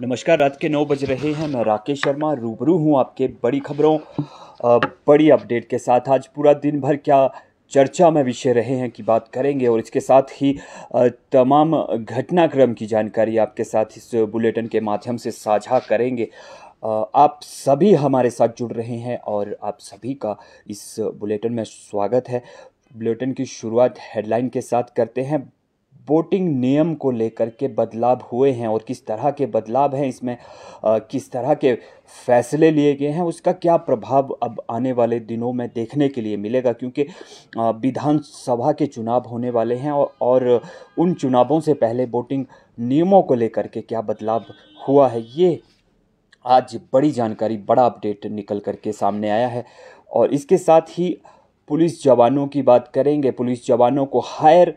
नमस्कार रात के नौ बज रहे हैं मैं राकेश शर्मा रूबरू हूं आपके बड़ी खबरों बड़ी अपडेट के साथ आज पूरा दिन भर क्या चर्चा में विषय रहे हैं कि बात करेंगे और इसके साथ ही तमाम घटनाक्रम की जानकारी आपके साथ इस बुलेटिन के माध्यम से साझा करेंगे आप सभी हमारे साथ जुड़ रहे हैं और आप सभी का इस बुलेटिन में स्वागत है बुलेटिन की शुरुआत हेडलाइन के साथ करते हैं वोटिंग नियम को लेकर के बदलाव हुए हैं और किस तरह के बदलाव हैं इसमें किस तरह के फैसले लिए गए हैं उसका क्या प्रभाव अब आने वाले दिनों में देखने के लिए मिलेगा क्योंकि विधानसभा के चुनाव होने वाले हैं और उन चुनावों से पहले वोटिंग नियमों को लेकर के क्या बदलाव हुआ है ये आज बड़ी जानकारी बड़ा अपडेट निकल करके सामने आया है और इसके साथ ही पुलिस जवानों की बात करेंगे पुलिस जवानों को हायर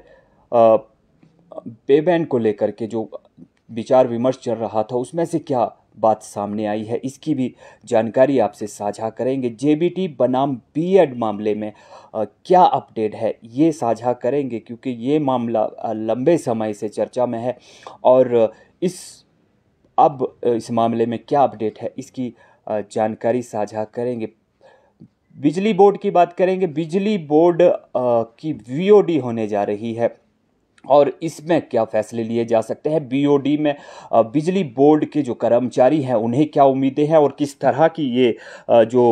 बेबैन को लेकर के जो विचार विमर्श चल रहा था उसमें से क्या बात सामने आई है इसकी भी जानकारी आपसे साझा करेंगे जे बनाम बी मामले में आ, क्या अपडेट है ये साझा करेंगे क्योंकि ये मामला लंबे समय से चर्चा में है और इस अब इस मामले में क्या अपडेट है इसकी जानकारी साझा करेंगे बिजली बोर्ड की बात करेंगे बिजली बोर्ड की वीओडी होने जा रही है और इसमें क्या फैसले लिए जा सकते हैं बीओडी में बिजली बोर्ड के जो कर्मचारी हैं उन्हें क्या उम्मीदें हैं और किस तरह की ये जो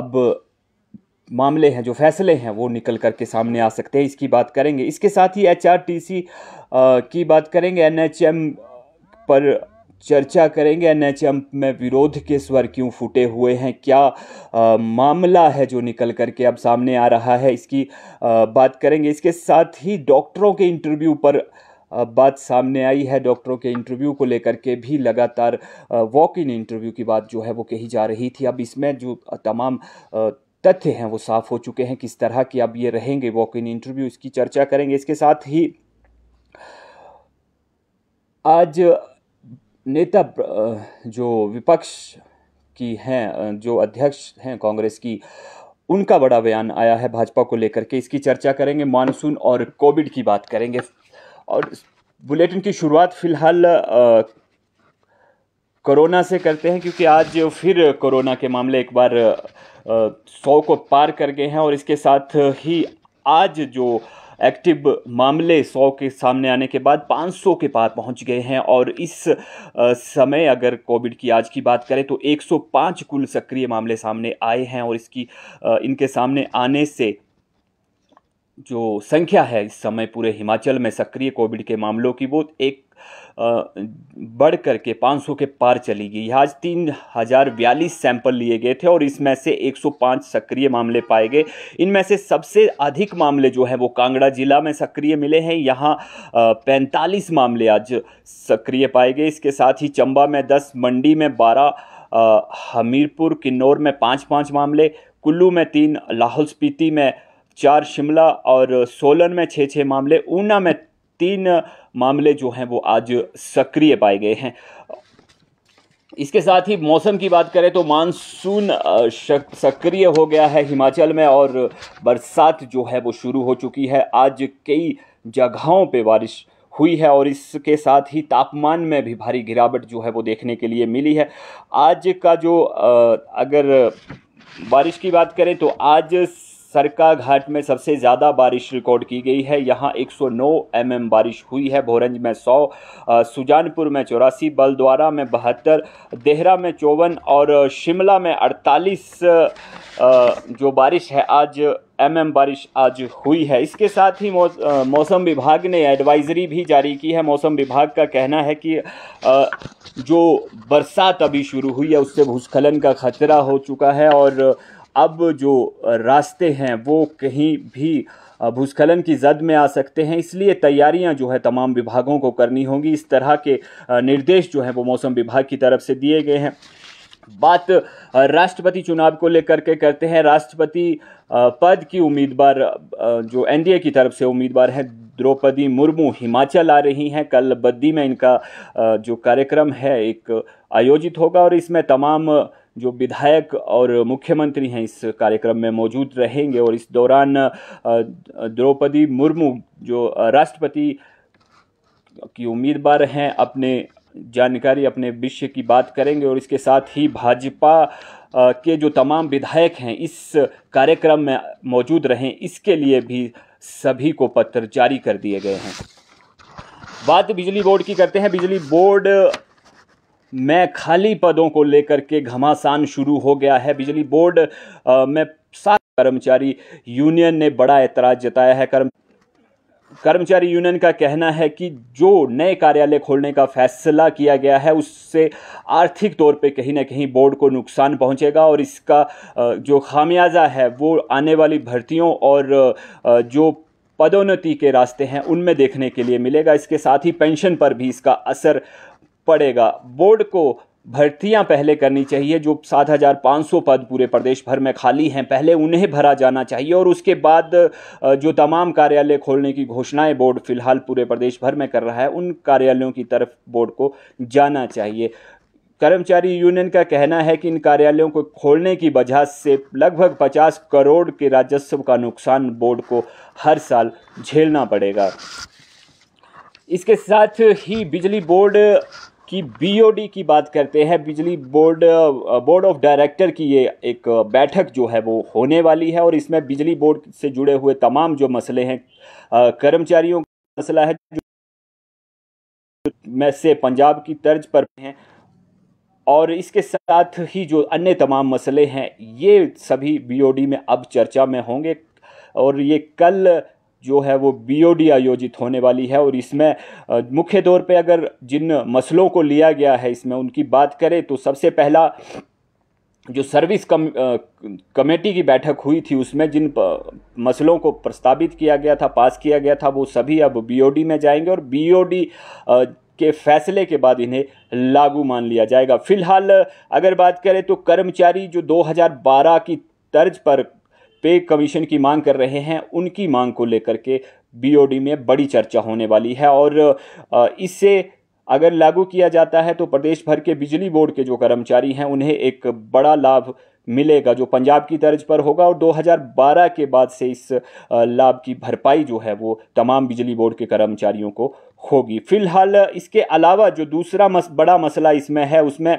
अब मामले हैं जो फैसले हैं वो निकल कर के सामने आ सकते हैं इसकी बात करेंगे इसके साथ ही एचआरटीसी की बात करेंगे एनएचएम पर चर्चा करेंगे एन में विरोध के स्वर क्यों फूटे हुए हैं क्या आ, मामला है जो निकल करके अब सामने आ रहा है इसकी आ, बात करेंगे इसके साथ ही डॉक्टरों के इंटरव्यू पर बात सामने आई है डॉक्टरों के इंटरव्यू को लेकर के भी लगातार वॉक इन इंटरव्यू की बात जो है वो कही जा रही थी अब इसमें जो तमाम तथ्य हैं वो साफ हो चुके हैं किस तरह की अब ये रहेंगे वॉक इन इंटरव्यू इसकी चर्चा करेंगे इसके साथ ही आज नेता जो विपक्ष की हैं जो अध्यक्ष हैं कांग्रेस की उनका बड़ा बयान आया है भाजपा को लेकर के इसकी चर्चा करेंगे मानसून और कोविड की बात करेंगे और बुलेटिन की शुरुआत फिलहाल कोरोना से करते हैं क्योंकि आज फिर कोरोना के मामले एक बार सौ को पार कर गए हैं और इसके साथ ही आज जो एक्टिव मामले 100 के सामने आने के बाद 500 के पार पहुंच गए हैं और इस समय अगर कोविड की आज की बात करें तो 105 कुल सक्रिय मामले सामने आए हैं और इसकी इनके सामने आने से जो संख्या है इस समय पूरे हिमाचल में सक्रिय कोविड के मामलों की वो एक बढ़ करके 500 के पार चली गई आज तीन हज़ार बयालीस सैंपल लिए गए थे और इसमें से 105 सक्रिय मामले पाए गए इनमें से सबसे अधिक मामले जो है वो कांगड़ा जिला में सक्रिय मिले हैं यहाँ पैंतालीस मामले आज सक्रिय पाए गए इसके साथ ही चंबा में दस मंडी में बारह हमीरपुर किन्नौर में पाँच पाँच मामले कुल्लू में तीन लाहौल स्पीति में चार शिमला और सोलन में छः छः मामले ऊना में तीन मामले जो हैं वो आज सक्रिय पाए गए हैं इसके साथ ही मौसम की बात करें तो मानसून सक्रिय हो गया है हिमाचल में और बरसात जो है वो शुरू हो चुकी है आज कई जगहों पे बारिश हुई है और इसके साथ ही तापमान में भी भारी गिरावट जो है वो देखने के लिए मिली है आज का जो अगर बारिश की बात करें तो आज सरका घाट में सबसे ज़्यादा बारिश रिकॉर्ड की गई है यहाँ 109 सौ mm बारिश हुई है भोरंज में 100 सुजानपुर में चौरासी बलद्वारा में बहत्तर देहरा में चौवन और शिमला में 48 जो बारिश है आज एम एम बारिश आज हुई है इसके साथ ही मौसम विभाग ने एडवाइजरी भी जारी की है मौसम विभाग का कहना है कि जो बरसात अभी शुरू हुई है उससे भूस्खलन का खतरा हो चुका है और अब जो रास्ते हैं वो कहीं भी भूस्खलन की जद में आ सकते हैं इसलिए तैयारियां जो है तमाम विभागों को करनी होंगी इस तरह के निर्देश जो हैं वो मौसम विभाग की तरफ से दिए गए हैं बात राष्ट्रपति चुनाव को लेकर के करते हैं राष्ट्रपति पद की उम्मीदवार जो एनडीए की तरफ से उम्मीदवार हैं द्रौपदी मुर्मू हिमाचल आ रही हैं कल बद्दी में इनका जो कार्यक्रम है एक आयोजित होगा और इसमें तमाम जो विधायक और मुख्यमंत्री हैं इस कार्यक्रम में मौजूद रहेंगे और इस दौरान द्रौपदी मुर्मू जो राष्ट्रपति की उम्मीदवार हैं अपने जानकारी अपने विषय की बात करेंगे और इसके साथ ही भाजपा के जो तमाम विधायक हैं इस कार्यक्रम में मौजूद रहें इसके लिए भी सभी को पत्र जारी कर दिए गए हैं बात बिजली बोर्ड की करते हैं बिजली बोर्ड में खाली पदों को लेकर के घमासान शुरू हो गया है बिजली बोर्ड में सात कर्मचारी यूनियन ने बड़ा एतराज जताया है कर्म कर्मचारी यूनियन का कहना है कि जो नए कार्यालय खोलने का फैसला किया गया है उससे आर्थिक तौर पे कहीं ना कहीं बोर्ड को नुकसान पहुंचेगा और इसका जो खामियाजा है वो आने वाली भर्तियों और जो पदोन्नति के रास्ते हैं उनमें देखने के लिए मिलेगा इसके साथ ही पेंशन पर भी इसका असर पड़ेगा बोर्ड को भर्तियां पहले करनी चाहिए जो सात हज़ार पाँच सौ पद पूरे प्रदेश भर में खाली हैं पहले उन्हें भरा जाना चाहिए और उसके बाद जो तमाम कार्यालय खोलने की घोषणाएं बोर्ड फिलहाल पूरे प्रदेश भर में कर रहा है उन कार्यालयों की तरफ बोर्ड को जाना चाहिए कर्मचारी यूनियन का कहना है कि इन कार्यालयों को खोलने की वजह से लगभग 50 करोड़ के राजस्व का नुकसान बोर्ड को हर साल झेलना पड़ेगा इसके साथ ही बिजली बोर्ड कि बीओडी की बात करते हैं बिजली बोर्ड बोर्ड ऑफ डायरेक्टर की ये एक बैठक जो है वो होने वाली है और इसमें बिजली बोर्ड से जुड़े हुए तमाम जो मसले हैं कर्मचारियों का मसला है जो में से पंजाब की तर्ज पर हैं और इसके साथ ही जो अन्य तमाम मसले हैं ये सभी बीओडी में अब चर्चा में होंगे और ये कल जो है वो बीओडी आयोजित होने वाली है और इसमें मुख्य तौर पे अगर जिन मसलों को लिया गया है इसमें उनकी बात करें तो सबसे पहला जो सर्विस कम कमेटी की बैठक हुई थी उसमें जिन प, मसलों को प्रस्तावित किया गया था पास किया गया था वो सभी अब बीओडी में जाएंगे और बीओडी के फैसले के बाद इन्हें लागू मान लिया जाएगा फिलहाल अगर बात करें तो कर्मचारी जो 2012 की तर्ज पर पे कमीशन की मांग कर रहे हैं उनकी मांग को लेकर के बीओडी में बड़ी चर्चा होने वाली है और इससे अगर लागू किया जाता है तो प्रदेश भर के बिजली बोर्ड के जो कर्मचारी हैं उन्हें एक बड़ा लाभ मिलेगा जो पंजाब की तर्ज पर होगा और 2012 के बाद से इस लाभ की भरपाई जो है वो तमाम बिजली बोर्ड के कर्मचारियों को होगी फिलहाल इसके अलावा जो दूसरा मस, बड़ा मसला इसमें है उसमें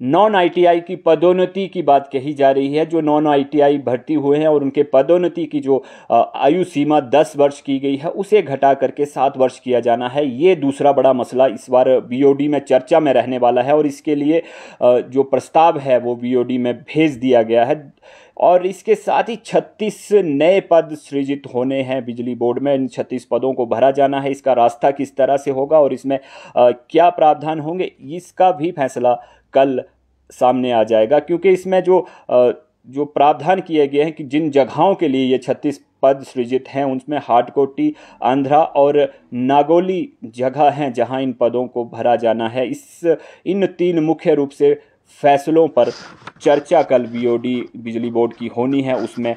नॉन आईटीआई की पदोन्नति की बात कही जा रही है जो नॉन आईटीआई भर्ती हुए हैं और उनके पदोन्नति की जो आयु सीमा 10 वर्ष की गई है उसे घटा करके 7 वर्ष किया जाना है ये दूसरा बड़ा मसला इस बार बीओडी में चर्चा में रहने वाला है और इसके लिए जो प्रस्ताव है वो बीओडी में भेज दिया गया है और इसके साथ ही छत्तीस नए पद सृजित होने हैं बिजली बोर्ड में इन छत्तीस पदों को भरा जाना है इसका रास्ता किस तरह से होगा और इसमें क्या प्रावधान होंगे इसका भी फैसला कल सामने आ जाएगा क्योंकि इसमें जो जो प्रावधान किए गए हैं कि जिन जगहों के लिए ये छत्तीस पद सृजित हैं उनमें हाटकोटी आंध्रा और नागोली जगह हैं जहां इन पदों को भरा जाना है इस इन तीन मुख्य रूप से फैसलों पर चर्चा कल बीओडी बिजली बोर्ड की होनी है उसमें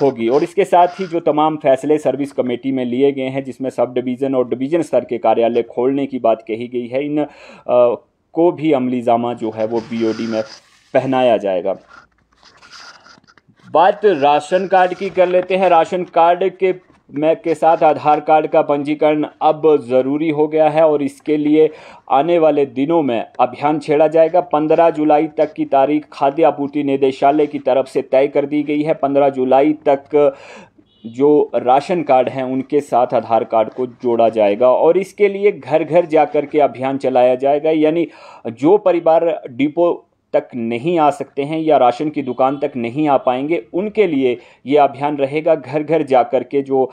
होगी और इसके साथ ही जो तमाम फैसले सर्विस कमेटी में लिए गए हैं जिसमें सब डिवीज़न और डिवीज़न स्तर के कार्यालय खोलने की बात कही गई है इन आ, को भी अमली जामा जो है वो पीओडी में पहनाया जाएगा बात राशन कार्ड की कर लेते हैं राशन कार्ड के में के साथ आधार कार्ड का पंजीकरण अब ज़रूरी हो गया है और इसके लिए आने वाले दिनों में अभियान छेड़ा जाएगा 15 जुलाई तक की तारीख खाद्य आपूर्ति निदेशालय की तरफ से तय कर दी गई है 15 जुलाई तक जो राशन कार्ड हैं उनके साथ आधार कार्ड को जोड़ा जाएगा और इसके लिए घर घर जाकर के अभियान चलाया जाएगा यानी जो परिवार डिपो तक नहीं आ सकते हैं या राशन की दुकान तक नहीं आ पाएंगे उनके लिए ये अभियान रहेगा घर घर जा कर के जो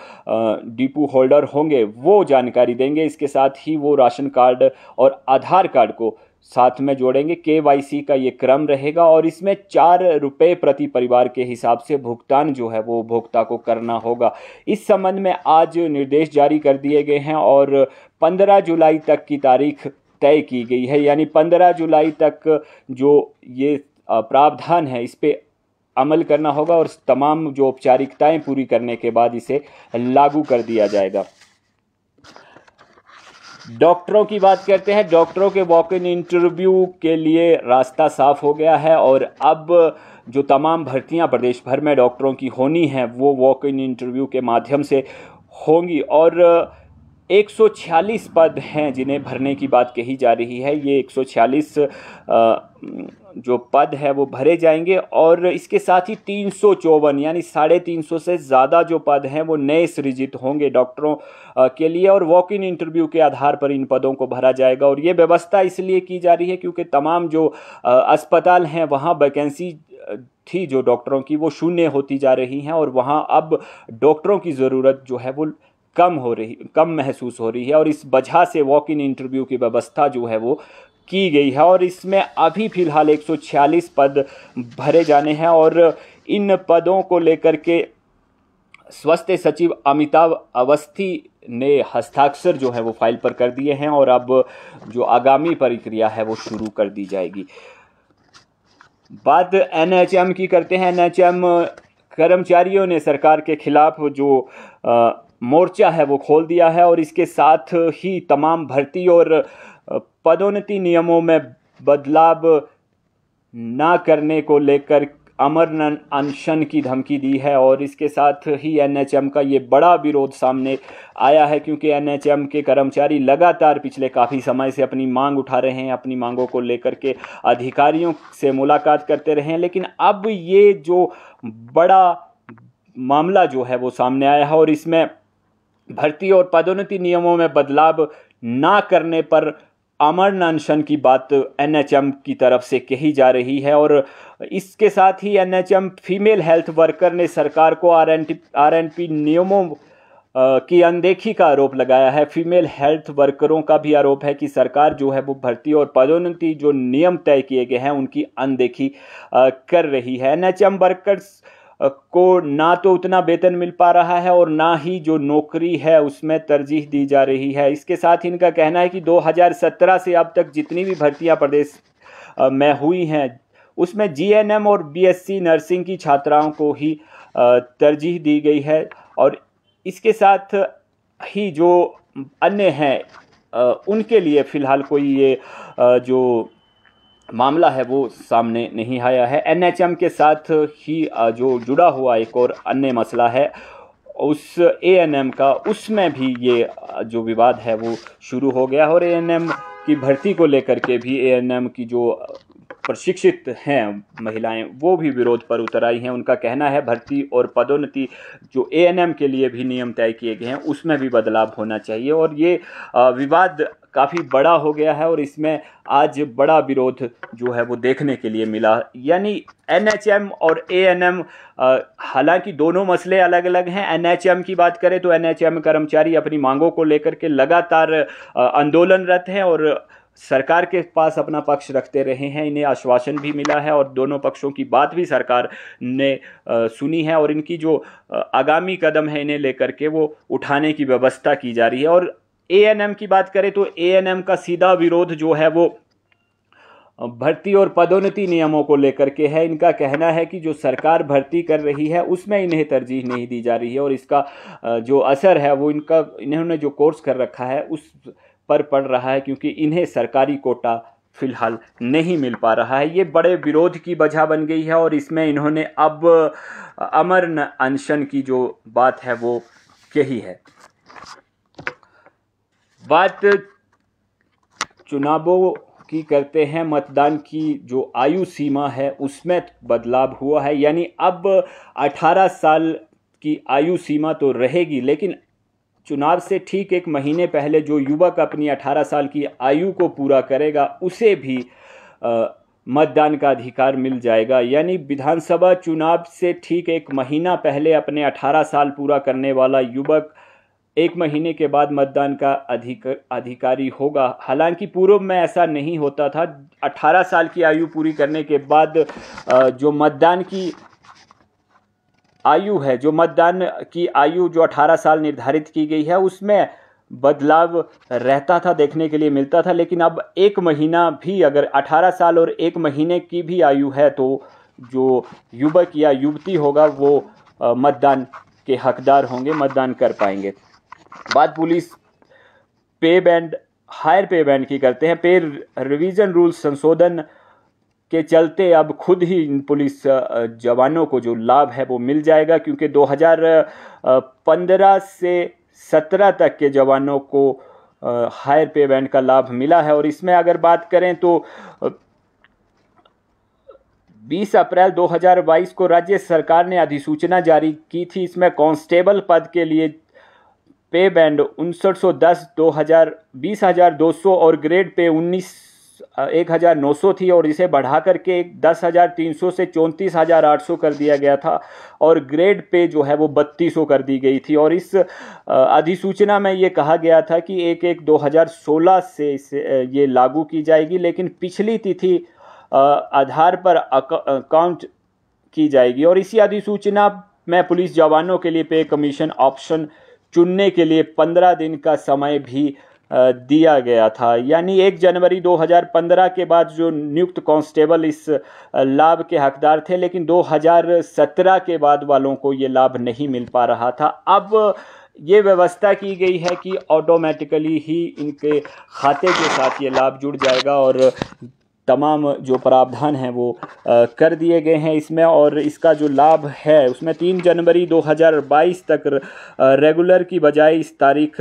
डिपो होल्डर होंगे वो जानकारी देंगे इसके साथ ही वो राशन कार्ड और आधार कार्ड को साथ में जोड़ेंगे के का ये क्रम रहेगा और इसमें चार रुपये प्रति परिवार के हिसाब से भुगतान जो है वो उपभोक्ता को करना होगा इस संबंध में आज निर्देश जारी कर दिए गए हैं और 15 जुलाई तक की तारीख तय की गई है यानी 15 जुलाई तक जो ये प्रावधान है इस पर अमल करना होगा और तमाम जो औपचारिकताएँ पूरी करने के बाद इसे लागू कर दिया जाएगा डॉक्टरों की बात करते हैं डॉक्टरों के वॉक इन इंटरव्यू के लिए रास्ता साफ हो गया है और अब जो तमाम भर्तियां प्रदेश भर में डॉक्टरों की होनी हैं वो वॉक इन इंटरव्यू के माध्यम से होंगी और 146 पद हैं जिन्हें भरने की बात कही जा रही है ये 146 जो पद है वो भरे जाएंगे और इसके साथ ही तीन सौ चौवन यानी साढ़े तीन सौ से ज़्यादा जो पद हैं वो नए सृजित होंगे डॉक्टरों के लिए और वॉक इन इंटरव्यू के आधार पर इन पदों को भरा जाएगा और ये व्यवस्था इसलिए की जा रही है क्योंकि तमाम जो अस्पताल हैं वहाँ वैकेंसी थी जो डॉक्टरों की वो शून्य होती जा रही हैं और वहाँ अब डॉक्टरों की ज़रूरत जो है वो कम हो रही कम महसूस हो रही है और इस वजह से वॉक इन इंटरव्यू की व्यवस्था जो है वो की गई है और इसमें अभी फ़िलहाल 146 पद भरे जाने हैं और इन पदों को लेकर के स्वास्थ्य सचिव अमिताभ अवस्थी ने हस्ताक्षर जो है वो फाइल पर कर दिए हैं और अब जो आगामी प्रक्रिया है वो शुरू कर दी जाएगी बात एन की करते हैं एन कर्मचारियों ने सरकार के खिलाफ जो आ, मोर्चा है वो खोल दिया है और इसके साथ ही तमाम भर्ती और पदोन्नति नियमों में बदलाव ना करने को लेकर अमर अनशन की धमकी दी है और इसके साथ ही एनएचएम का ये बड़ा विरोध सामने आया है क्योंकि एनएचएम के कर्मचारी लगातार पिछले काफ़ी समय से अपनी मांग उठा रहे हैं अपनी मांगों को लेकर के अधिकारियों से मुलाकात करते रहे हैं लेकिन अब ये जो बड़ा मामला जो है वो सामने आया है और इसमें भर्ती और पदोन्नति नियमों में बदलाव ना करने पर अमर नानशन की बात एनएचएम की तरफ से कही जा रही है और इसके साथ ही एनएचएम फीमेल हेल्थ वर्कर ने सरकार को आर एन पी नियमों की अनदेखी का आरोप लगाया है फीमेल हेल्थ वर्करों का भी आरोप है कि सरकार जो है वो भर्ती और पदोन्नति जो नियम तय किए गए हैं उनकी अनदेखी कर रही है एनएचएम वर्कर्स को ना तो उतना वेतन मिल पा रहा है और ना ही जो नौकरी है उसमें तरजीह दी जा रही है इसके साथ ही इनका कहना है कि 2017 से अब तक जितनी भी भर्तियां प्रदेश में हुई हैं उसमें जीएनएम और बीएससी नर्सिंग की छात्राओं को ही तरजीह दी गई है और इसके साथ ही जो अन्य हैं उनके लिए फ़िलहाल कोई ये जो मामला है वो सामने नहीं आया है एनएचएम के साथ ही जो जुड़ा हुआ एक और अन्य मसला है उस एएनएम का उसमें भी ये जो विवाद है वो शुरू हो गया और एएनएम की भर्ती को लेकर के भी एएनएम की जो प्रशिक्षित हैं महिलाएं वो भी विरोध पर उतर आई हैं उनका कहना है भर्ती और पदोन्नति जो एएनएम के लिए भी नियम तय किए गए हैं उसमें भी बदलाव होना चाहिए और ये विवाद काफ़ी बड़ा हो गया है और इसमें आज बड़ा विरोध जो है वो देखने के लिए मिला यानी एन और ए हालांकि दोनों मसले अलग अलग हैं एन की बात करें तो एन कर्मचारी अपनी मांगों को लेकर के लगातार आंदोलनरत हैं और सरकार के पास अपना पक्ष रखते रहे हैं इन्हें आश्वासन भी मिला है और दोनों पक्षों की बात भी सरकार ने सुनी है और इनकी जो आगामी कदम है इन्हें लेकर के वो उठाने की व्यवस्था की जा रही है और एएनएम की बात करें तो एएनएम का सीधा विरोध जो है वो भर्ती और पदोन्नति नियमों को लेकर के है इनका कहना है कि जो सरकार भर्ती कर रही है उसमें इन्हें तरजीह नहीं दी जा रही है और इसका जो असर है वो इनका इन्होंने जो कोर्स कर रखा है उस पर पड़ रहा है क्योंकि इन्हें सरकारी कोटा फिलहाल नहीं मिल पा रहा है ये बड़े विरोध की वजह बन गई है और इसमें इन्होंने अब अमर अनशन की जो बात है वो कही है बात चुनावों की करते हैं मतदान की जो आयु सीमा है उसमें बदलाव हुआ है यानी अब 18 साल की आयु सीमा तो रहेगी लेकिन चुनाव से ठीक एक महीने पहले जो युवक अपनी 18 साल की आयु को पूरा करेगा उसे भी मतदान का अधिकार मिल जाएगा यानी विधानसभा चुनाव से ठीक एक महीना पहले अपने 18 साल पूरा करने वाला युवक एक महीने के बाद मतदान का अधिक अधिकारी होगा हालांकि पूर्व में ऐसा नहीं होता था 18 साल की आयु पूरी करने के बाद जो मतदान की आयु है जो मतदान की आयु जो 18 साल निर्धारित की गई है उसमें बदलाव रहता था देखने के लिए मिलता था लेकिन अब एक महीना भी अगर 18 साल और एक महीने की भी आयु है तो जो युवक या युवती होगा वो मतदान के हकदार होंगे मतदान कर पाएंगे बात पुलिस पे बैंड हायर पे बैंड की करते हैं पे रिवीजन रूल संशोधन के चलते अब खुद ही इन पुलिस जवानों को जो लाभ है वो मिल जाएगा क्योंकि 2015 से 17 तक के जवानों को हायर पे बैंड का लाभ मिला है और इसमें अगर बात करें तो 20 अप्रैल 2022 को राज्य सरकार ने अधिसूचना जारी की थी इसमें कांस्टेबल पद के लिए पे बैंड उनसठ सौ दस दो हज़ार बीस हज़ार दो सौ और ग्रेड पे उन्नीस एक हज़ार नौ सौ थी और इसे बढ़ा करके दस हज़ार तीन सौ से चौंतीस हज़ार आठ सौ कर दिया गया था और ग्रेड पे जो है वो बत्तीस सौ कर दी गई थी और इस अधिसूचना में ये कहा गया था कि एक एक दो हज़ार सोलह से इसे ये लागू की जाएगी लेकिन पिछली तिथि आधार पर अकाउंट की जाएगी और इसी अधिसूचना में पुलिस जवानों के लिए पे कमीशन ऑप्शन चुनने के लिए पंद्रह दिन का समय भी दिया गया था यानी एक जनवरी 2015 के बाद जो नियुक्त कांस्टेबल इस लाभ के हकदार थे लेकिन 2017 के बाद वालों को ये लाभ नहीं मिल पा रहा था अब ये व्यवस्था की गई है कि ऑटोमेटिकली ही इनके खाते के साथ ये लाभ जुड़ जाएगा और तमाम जो प्रावधान हैं वो कर दिए गए हैं इसमें और इसका जो लाभ है उसमें तीन जनवरी 2022 तक रेगुलर की बजाय इस तारीख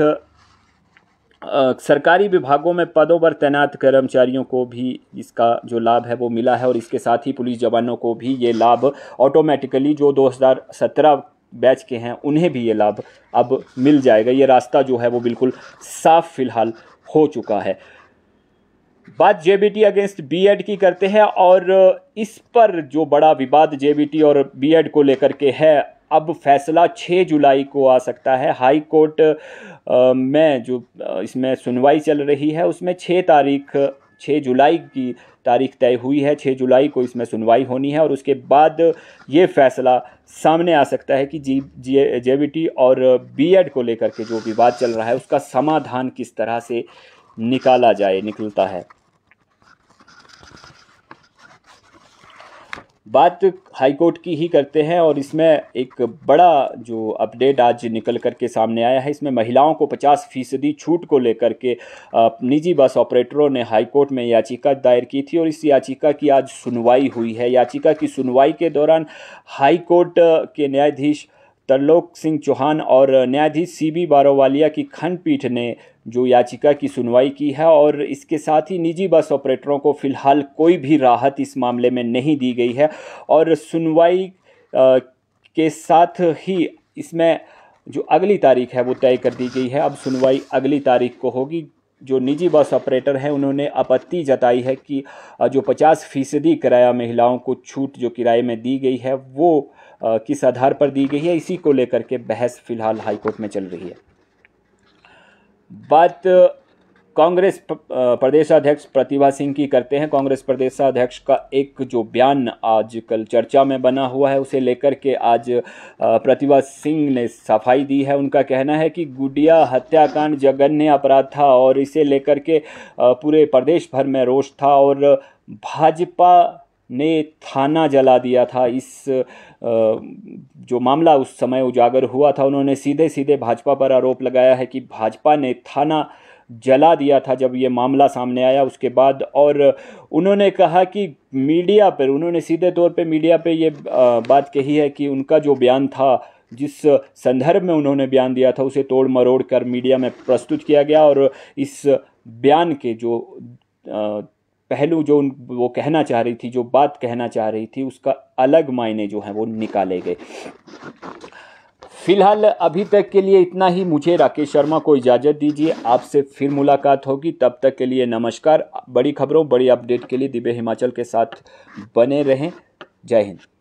सरकारी विभागों में पदों पर तैनात कर्मचारियों को भी इसका जो लाभ है वो मिला है और इसके साथ ही पुलिस जवानों को भी ये लाभ ऑटोमेटिकली जो 2017 बैच के हैं उन्हें भी ये लाभ अब मिल जाएगा ये रास्ता जो है वो बिल्कुल साफ़ फ़िलहाल हो चुका है बात जे अगेंस्ट बी की करते हैं और इस पर जो बड़ा विवाद जे और बी को लेकर के है अब फैसला 6 जुलाई को आ सकता है हाई कोर्ट में जो इसमें सुनवाई चल रही है उसमें 6 तारीख 6 जुलाई की तारीख तय हुई है 6 जुलाई को इसमें सुनवाई होनी है और उसके बाद ये फैसला सामने आ सकता है कि जी जे टी और एड को लेकर के जो विवाद चल रहा है उसका समाधान किस तरह से निकाला जाए निकलता है बात हाईकोर्ट की ही करते हैं और इसमें एक बड़ा जो अपडेट आज निकल कर के सामने आया है इसमें महिलाओं को 50 फीसदी छूट को लेकर के निजी बस ऑपरेटरों ने हाईकोर्ट में याचिका दायर की थी और इस याचिका की आज सुनवाई हुई है याचिका की सुनवाई के दौरान हाईकोर्ट के न्यायाधीश तरलोक सिंह चौहान और न्यायाधीश सी बी बारोवालिया की खंडपीठ ने जो याचिका की सुनवाई की है और इसके साथ ही निजी बस ऑपरेटरों को फिलहाल कोई भी राहत इस मामले में नहीं दी गई है और सुनवाई के साथ ही इसमें जो अगली तारीख है वो तय कर दी गई है अब सुनवाई अगली तारीख को होगी जो निजी बस ऑपरेटर हैं उन्होंने आपत्ति जताई है कि जो पचास फीसदी किराया महिलाओं को छूट जो किराए में दी गई है वो किस आधार पर दी गई है इसी को लेकर के बहस फिलहाल हाईकोर्ट में चल रही है बात कांग्रेस प्रदेशाध्यक्ष प्रतिभा सिंह की करते हैं कांग्रेस प्रदेशाध्यक्ष का एक जो बयान आजकल चर्चा में बना हुआ है उसे लेकर के आज प्रतिभा सिंह ने सफाई दी है उनका कहना है कि गुडिया हत्याकांड जघन्य अपराध था और इसे लेकर के पूरे प्रदेश भर में रोष था और भाजपा ने थाना जला दिया था इस जो मामला उस समय उजागर हुआ था उन्होंने सीधे सीधे भाजपा पर आरोप लगाया है कि भाजपा ने थाना जला दिया था जब ये मामला सामने आया उसके बाद और उन्होंने कहा कि मीडिया पर उन्होंने सीधे तौर पे मीडिया पे ये बात कही है कि उनका जो बयान था जिस संदर्भ में उन्होंने बयान दिया था उसे तोड़ मरोड़ कर मीडिया में प्रस्तुत किया गया और इस बयान के जो पहलू जो वो कहना चाह रही थी जो बात कहना चाह रही थी उसका अलग मायने जो है वो निकाले गए फिलहाल अभी तक के लिए इतना ही मुझे राकेश शर्मा को इजाज़त दीजिए आपसे फिर मुलाकात होगी तब तक के लिए नमस्कार बड़ी खबरों बड़ी अपडेट के लिए दिव्य हिमाचल के साथ बने रहें जय हिंद